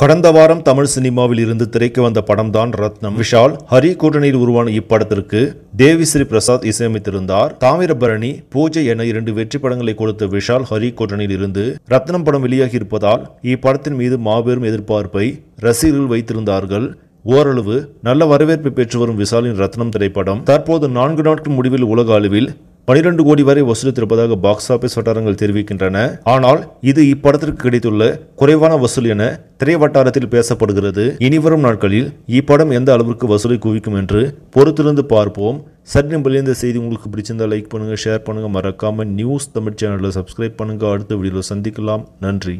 கடந்த வாரம் தமிழ் சினிமாவில் இருந்து திரைக்கு வந்த படம் தான் ரத்னம் விஷால் ஹரி கூட்டணியில் உருவான இப்படத்திற்கு தேவி ஸ்ரீ பிரசாத் இசையமைத்திருந்தார் தாமிரபரணி பூஜை என இரண்டு வெற்றி படங்களை கொடுத்த விஷால் ஹரி கூட்டணியில் இருந்து ரத்னம் படம் வெளியாகி இருப்பதால் இப்படத்தின் மீது மாபெரும் எதிர்பார்ப்பை ரசிகர்கள் வைத்திருந்தார்கள் ஓரளவு நல்ல வரவேற்பை பெற்று வரும் விஷாலின் ரத்னம் திரைப்படம் தற்போது நான்கு நாட்கள் முடிவில் உலக அளவில் பனிரெண்டு கோடி வரை வசூலித்திருப்பதாக பாக்ஸ் ஆபீஸ் வட்டாரங்கள் தெரிவிக்கின்றன ஆனால் இது இப்படத்திற்கு கிடைத்துள்ள குறைவான வசூல் என திரை வட்டாரத்தில் பேசப்படுகிறது இனிவரும் நாட்களில் இப்படம் எந்த அளவிற்கு வசூலை குவிக்கும் என்று பொறுத்திருந்து பார்ப்போம் சட்னம்பள்ளி இந்த செய்தி உங்களுக்கு பிடிச்சிருந்தால் லைக் பண்ணுங்கள் ஷேர் பண்ணுங்கள் மறக்காமல் நியூஸ் தமிழ் சேனலில் சப்ஸ்கிரைப் பண்ணுங்கள் அடுத்த வீடியோவில் சந்திக்கலாம் நன்றி